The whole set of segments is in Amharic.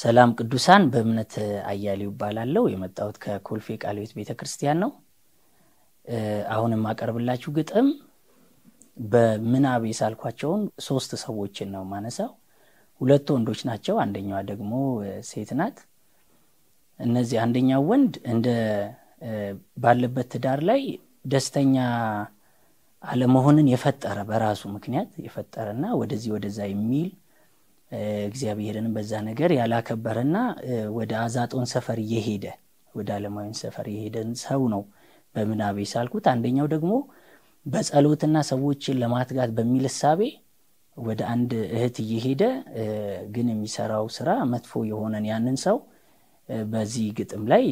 ሰላም ቅዱሳን፣ በእምነት አያሌው ይባላለው የመጣሁት ከኮልፌ ቃልቤት ቤተ ክርስቲያን ነው። አሁን የማቀርብላችሁ ግጥም በምናብ ሳልኳቸውን ሶስት ሰዎችን ነው ማነሳው። ሁለት ወንዶች ናቸው፣ አንደኛዋ ደግሞ ሴት ናት። እነዚህ አንደኛው ወንድ እንደ ባለበት ትዳር ላይ ደስተኛ አለመሆንን የፈጠረ በራሱ ምክንያት የፈጠረና ወደዚህ ወደዛ የሚል እግዚአብሔርን በዛ ነገር ያላከበረና ወደ አዛጦን ሰፈር እየሄደ ወደ አለማዊን ሰፈር የሄደን ሰው ነው በምናቤ ሳልኩት። አንደኛው ደግሞ በጸሎትና ሰዎችን ለማትጋት በሚል እሳቤ ወደ አንድ እህት እየሄደ ግን የሚሰራው ስራ መጥፎ የሆነን ያንን ሰው በዚህ ግጥም ላይ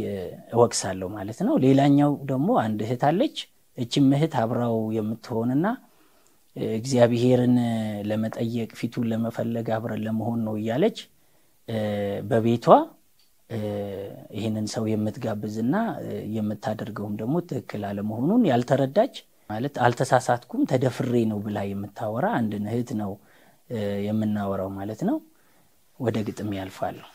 እወቅሳለሁ ማለት ነው። ሌላኛው ደግሞ አንድ እህት አለች። እችም እህት አብራው የምትሆንና እግዚአብሔርን ለመጠየቅ ፊቱን ለመፈለግ አብረን ለመሆን ነው እያለች በቤቷ ይህንን ሰው የምትጋብዝና የምታደርገውም ደግሞ ትክክል አለመሆኑን ያልተረዳች ማለት አልተሳሳትኩም ተደፍሬ ነው ብላ የምታወራ አንድን እህት ነው የምናወራው ማለት ነው። ወደ ግጥም ያልፋለሁ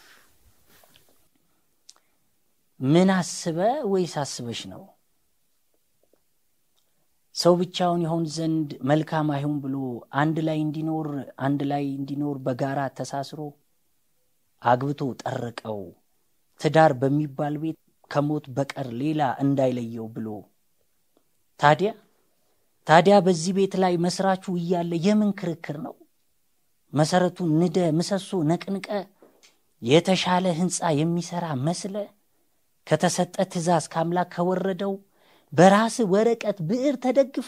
ምን አስበ ወይስ አስበሽ ነው ሰው ብቻውን ይሆን ዘንድ መልካም አይሆን ብሎ አንድ ላይ እንዲኖር አንድ ላይ እንዲኖር በጋራ ተሳስሮ አግብቶ ጠረቀው ትዳር በሚባል ቤት ከሞት በቀር ሌላ እንዳይለየው ብሎ ታዲያ ታዲያ በዚህ ቤት ላይ መስራቹ እያለ የምን ክርክር ነው? መሰረቱን ንደ ምሰሶ ነቅንቀ የተሻለ ህንፃ የሚሰራ መስለ ከተሰጠ ትእዛዝ ከአምላክ ከወረደው በራስ ወረቀት ብዕር ተደግፈ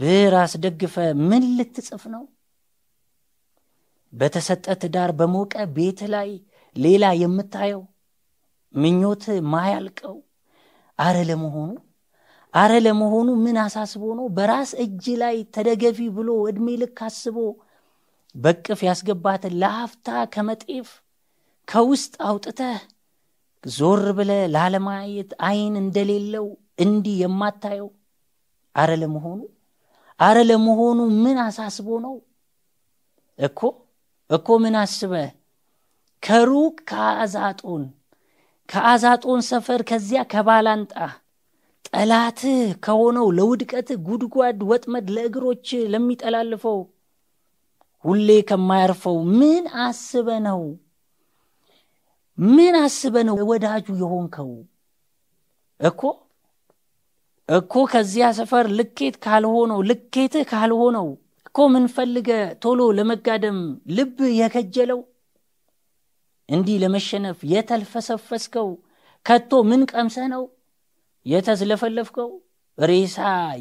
ብዕር አስደግፈ ምን ልትጽፍ ነው? በተሰጠ ትዳር በሞቀ ቤት ላይ ሌላ የምታየው ምኞት ማያልቀው አረ ለመሆኑ አረ ለመሆኑ ምን አሳስቦ ነው? በራስ እጅ ላይ ተደገፊ ብሎ እድሜ ልክ አስቦ በቅፍ ያስገባትን ለሀፍታ ከመጤፍ ከውስጥ አውጥተህ ዞር ብለ ላለማየት አይን እንደሌለው እንዲህ የማታየው አረ ለመሆኑ አረ ለመሆኑ ምን አሳስቦ ነው እኮ እኮ ምን አስበ ከሩቅ ከአዛጦን ከአዛጦን ሰፈር ከዚያ ከባላንጣ ጠላትህ ከሆነው ለውድቀት ጉድጓድ ወጥመድ ለእግሮች ለሚጠላልፈው ሁሌ ከማያርፈው ምን አስበ ነው ምን አስበ ነው ወዳጁ የሆንከው? እኮ እኮ ከዚያ ሰፈር ልኬት ካልሆነው ልኬትህ ካልሆነው እኮ ምን ፈልገ ቶሎ ለመጋደም ልብ የከጀለው እንዲህ ለመሸነፍ የተልፈሰፈስከው ከቶ ምን ቀምሰ ነው የተዝለፈለፍከው ሬሳ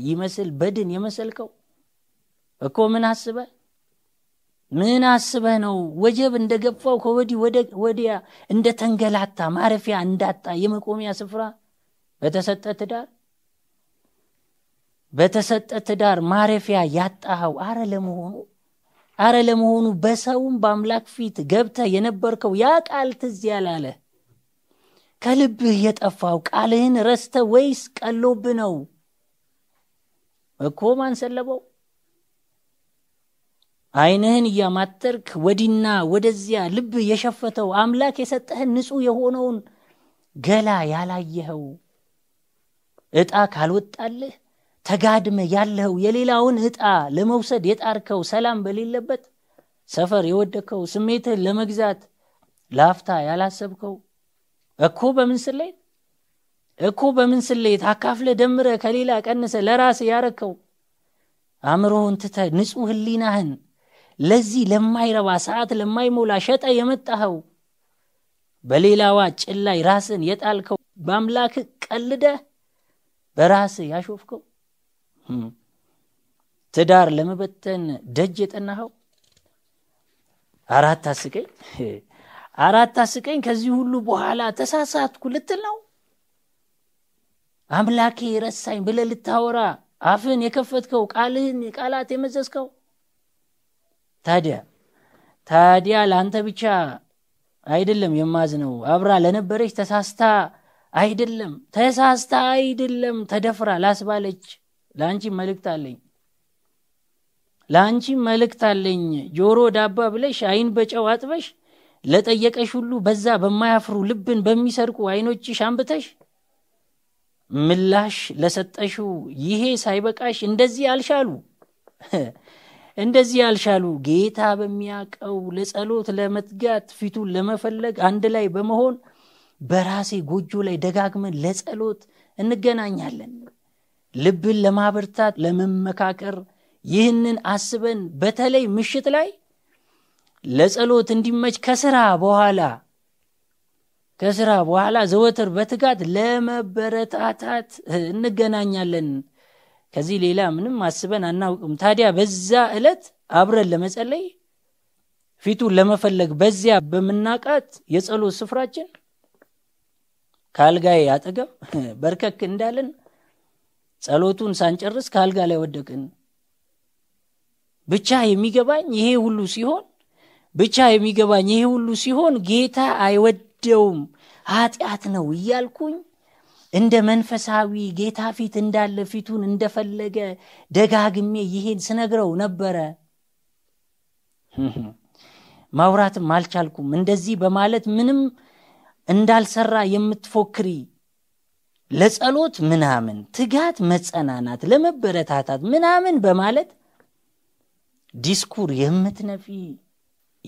ይመስል በድን የመሰልከው እኮ ምን አስበህ ምን አስበህ ነው ወጀብ እንደገፋው ከወዲ ወዲያ እንደ ተንገላታ ማረፊያ እንዳጣ የመቆሚያ ስፍራ በተሰጠ ትዳር በተሰጠ ትዳር ማረፊያ ያጣኸው አረ ለመሆኑ አረ ለመሆኑ በሰውም በአምላክ ፊት ገብተ የነበርከው ያ ቃል ትዝ ያላለ ከልብህ የጠፋው ቃልህን ረስተ ወይስ ቀሎብ ነው እኮ ማን ሰለበው አይንህን እያማጠርክ ወዲና ወደዚያ ልብ የሸፈተው አምላክ የሰጠህን ንጹህ የሆነውን ገላ ያላየኸው እጣ ካልወጣልህ ተጋድመ ያለኸው የሌላውን እጣ ለመውሰድ የጣርከው ሰላም በሌለበት ሰፈር የወደከው ስሜትህን ለመግዛት ላፍታ ያላሰብከው እኮ በምን ስሌት እኮ በምን ስሌት አካፍለ ደምረ ከሌላ ቀንሰ ለራስ ያረከው አእምሮህን ትተ ንጹህ ህሊናህን ለዚህ ለማይረባ ሰዓት ለማይሞላ ሸጠ የመጣኸው በሌላዋ ጭላይ ራስን የጣልከው በአምላክ ቀልደ በራስ ያሾፍከው ትዳር ለመበተን ደጅ የጠናኸው አራት አስቀኝ አራት አስቀኝ ከዚህ ሁሉ በኋላ ተሳሳትኩ ልትል ነው አምላኬ ረሳኝ ብለ ልታወራ አፍን የከፈትከው ቃልህን ቃላት የመዘዝከው ታዲያ ታዲያ ለአንተ ብቻ አይደለም የማዝነው፣ አብራ ለነበረች ተሳስታ አይደለም ተሳስታ አይደለም ተደፍራ ላስባለች ለአንቺ መልእክት አለኝ ለአንቺ መልእክት አለኝ። ጆሮ ዳባ ብለሽ አይን በጨው አጥበሽ ለጠየቀሽ ሁሉ በዛ በማያፍሩ ልብን በሚሰርቁ አይኖችሽ አንብተሽ ምላሽ ለሰጠሽው ይሄ ሳይበቃሽ እንደዚህ አልሻሉ እንደዚህ ያልሻሉ ጌታ በሚያቀው ለጸሎት ለመትጋት ፊቱን ለመፈለግ አንድ ላይ በመሆን በራሴ ጎጆ ላይ ደጋግመን ለጸሎት እንገናኛለን። ልብን ለማበርታት ለመመካከር ይህንን አስበን በተለይ ምሽት ላይ ለጸሎት እንዲመች ከስራ በኋላ ከስራ በኋላ ዘወትር በትጋት ለመበረታታት እንገናኛለን። ከዚህ ሌላ ምንም አስበን አናውቅም። ታዲያ በዛ እለት አብረን ለመጸለይ ፊቱን ለመፈለግ በዚያ በምናቃት የጸሎት ስፍራችን ከአልጋዬ አጠገብ በርከክ እንዳለን ጸሎቱን ሳንጨርስ ከአልጋ ላይ ወደቅን። ብቻ የሚገባኝ ይሄ ሁሉ ሲሆን ብቻ የሚገባኝ ይሄ ሁሉ ሲሆን ጌታ አይወደውም ኃጢአት ነው እያልኩኝ እንደ መንፈሳዊ ጌታ ፊት እንዳለ ፊቱን እንደፈለገ ደጋግሜ ይሄን ስነግረው ነበረ። ማውራትም አልቻልኩም። እንደዚህ በማለት ምንም እንዳልሰራ የምትፎክሪ ለጸሎት ምናምን ትጋት፣ መጸናናት፣ ለመበረታታት ምናምን በማለት ዲስኩር የምትነፊ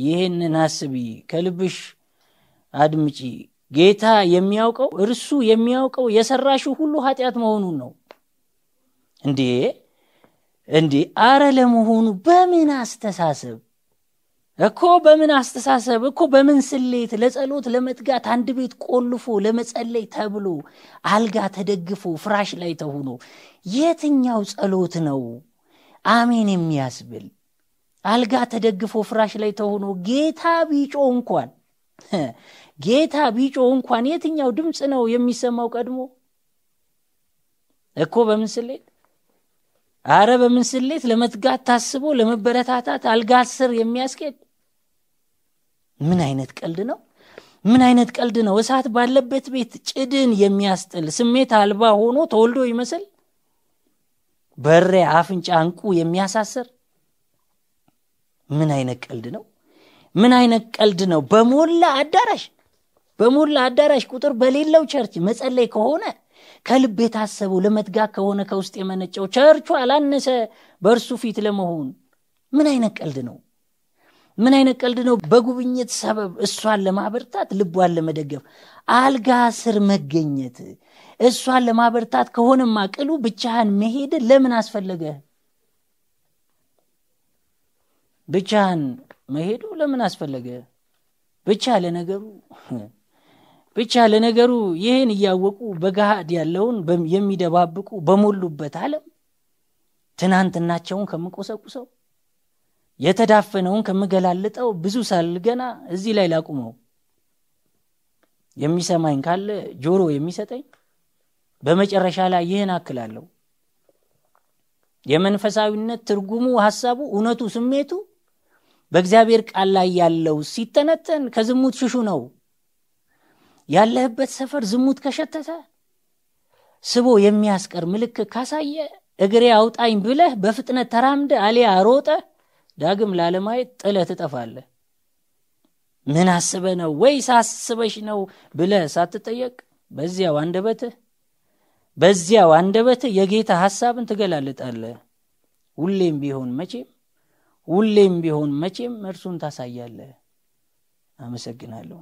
ይህንን አስቢ፣ ከልብሽ አድምጪ ጌታ የሚያውቀው እርሱ የሚያውቀው የሰራሽው ሁሉ ኃጢአት መሆኑን ነው እንዴ እንዴ አረ ለመሆኑ በምን አስተሳሰብ እኮ በምን አስተሳሰብ እኮ በምን ስሌት ለጸሎት ለመትጋት አንድ ቤት ቆልፎ ለመጸለይ ተብሎ አልጋ ተደግፎ ፍራሽ ላይ ተሆኖ የትኛው ጸሎት ነው አሜን የሚያስብል አልጋ ተደግፎ ፍራሽ ላይ ተሆኖ ጌታ ቢጮ እንኳን ጌታ ቢጮ እንኳን የትኛው ድምፅ ነው የሚሰማው? ቀድሞ እኮ ስሌት አረ በምስሌት ለመትጋት ታስቦ ለመበረታታት አልጋ ስር የሚያስኬድ ምን አይነት ቀልድ ነው? ምን አይነት ቀልድ ነው? እሳት ባለበት ቤት ጭድን የሚያስጥል ስሜት አልባ ሆኖ ተወልዶ ይመስል በሬ አፍንጫ እንቁ የሚያሳስር ምን አይነት ቀልድ ነው? ምን አይነት ቀልድ ነው? በሞላ አዳራሽ በሞላ አዳራሽ ቁጥር በሌለው ቸርች መጸለይ ከሆነ ከልብ የታሰበው ለመትጋት ከሆነ ከውስጥ የመነጨው ቸርቹ አላነሰ በእርሱ ፊት ለመሆን ምን አይነት ቀልድ ነው? ምን አይነት ቀልድ ነው? በጉብኝት ሰበብ እሷን ለማበርታት ልቧን ለመደገፍ አልጋ ስር መገኘት እሷን ለማበርታት ከሆነማ ቅሉ ብቻህን መሄድ ለምን አስፈለገ? ብቻህን መሄዱ ለምን አስፈለገ? ብቻ ለነገሩ ብቻ ለነገሩ ይህን እያወቁ በገሃድ ያለውን የሚደባብቁ በሞሉበት አለም ትናንትናቸውን ከምቆሰቁሰው የተዳፈነውን ከምገላልጠው ብዙ ሳል ገና እዚህ ላይ ላቁመው። የሚሰማኝ ካለ ጆሮ የሚሰጠኝ በመጨረሻ ላይ ይህን አክላለሁ። የመንፈሳዊነት ትርጉሙ፣ ሀሳቡ፣ እውነቱ፣ ስሜቱ በእግዚአብሔር ቃል ላይ ያለው ሲተነተን ከዝሙት ሽሹ ነው ያለህበት ሰፈር ዝሙት ከሸተተ ስቦ የሚያስቀር ምልክት ካሳየ እግሬ አውጣኝ ብለህ በፍጥነት ተራምደ አሊያ ሮጠ ዳግም ላለማየት ጥለ ትጠፋለ ምን አስበ ነው ወይስ ሳስበሽ ነው ብለ ሳትጠየቅ በዚያው አንደበትህ በዚያው አንደበትህ የጌታ ሐሳብን ትገላልጣለህ ሁሌም ቢሆን መቼም ሁሌም ቢሆን መቼም እርሱን ታሳያለህ። አመሰግናለሁ።